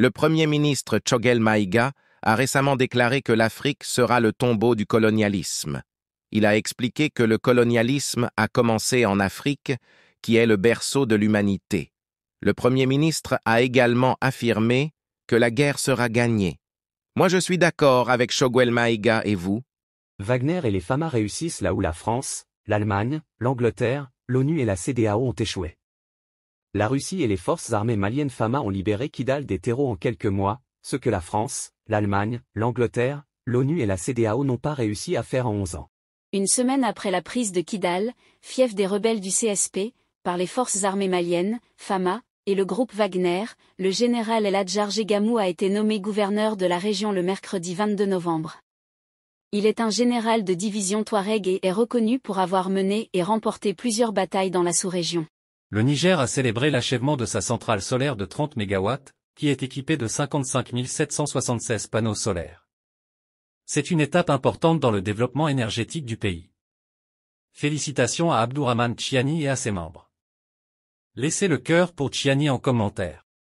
Le Premier ministre Choguel Maïga a récemment déclaré que l'Afrique sera le tombeau du colonialisme. Il a expliqué que le colonialisme a commencé en Afrique, qui est le berceau de l'humanité. Le Premier ministre a également affirmé que la guerre sera gagnée. Moi je suis d'accord avec Choguel Maïga et vous Wagner et les FAMA réussissent là où la France, l'Allemagne, l'Angleterre, l'ONU et la CDAO ont échoué. La Russie et les forces armées maliennes FAMA ont libéré Kidal des terreaux en quelques mois, ce que la France, l'Allemagne, l'Angleterre, l'ONU et la CDAO n'ont pas réussi à faire en 11 ans. Une semaine après la prise de Kidal, fief des rebelles du CSP, par les forces armées maliennes, FAMA, et le groupe Wagner, le général Eladjar Gégamou a été nommé gouverneur de la région le mercredi 22 novembre. Il est un général de division Touareg et est reconnu pour avoir mené et remporté plusieurs batailles dans la sous-région. Le Niger a célébré l'achèvement de sa centrale solaire de 30 MW, qui est équipée de 55 776 panneaux solaires. C'est une étape importante dans le développement énergétique du pays. Félicitations à Abdourahman Chiani et à ses membres. Laissez le cœur pour Chiani en commentaire.